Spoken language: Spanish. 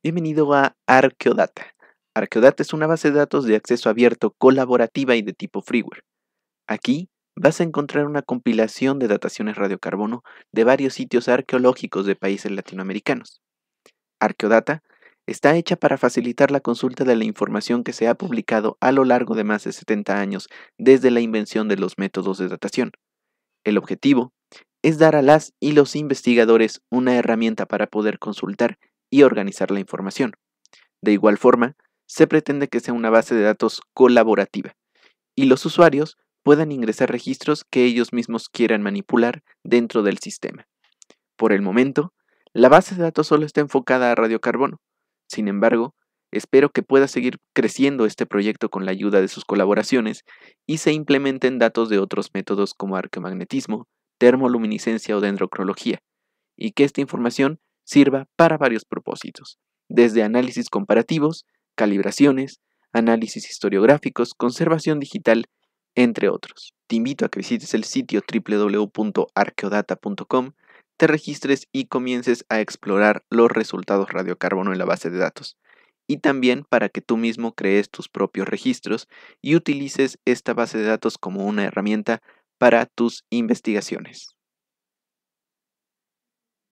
Bienvenido a Arqueodata. Arqueodata es una base de datos de acceso abierto, colaborativa y de tipo freeware. Aquí vas a encontrar una compilación de dataciones radiocarbono de varios sitios arqueológicos de países latinoamericanos. Arqueodata está hecha para facilitar la consulta de la información que se ha publicado a lo largo de más de 70 años desde la invención de los métodos de datación. El objetivo es dar a las y los investigadores una herramienta para poder consultar y organizar la información. De igual forma, se pretende que sea una base de datos colaborativa y los usuarios puedan ingresar registros que ellos mismos quieran manipular dentro del sistema. Por el momento, la base de datos solo está enfocada a radiocarbono. Sin embargo, espero que pueda seguir creciendo este proyecto con la ayuda de sus colaboraciones y se implementen datos de otros métodos como arqueomagnetismo, termoluminiscencia o dendrocrología, y que esta información sirva para varios propósitos, desde análisis comparativos, calibraciones, análisis historiográficos, conservación digital, entre otros. Te invito a que visites el sitio www.arqueodata.com, te registres y comiences a explorar los resultados radiocarbono en la base de datos y también para que tú mismo crees tus propios registros y utilices esta base de datos como una herramienta para tus investigaciones.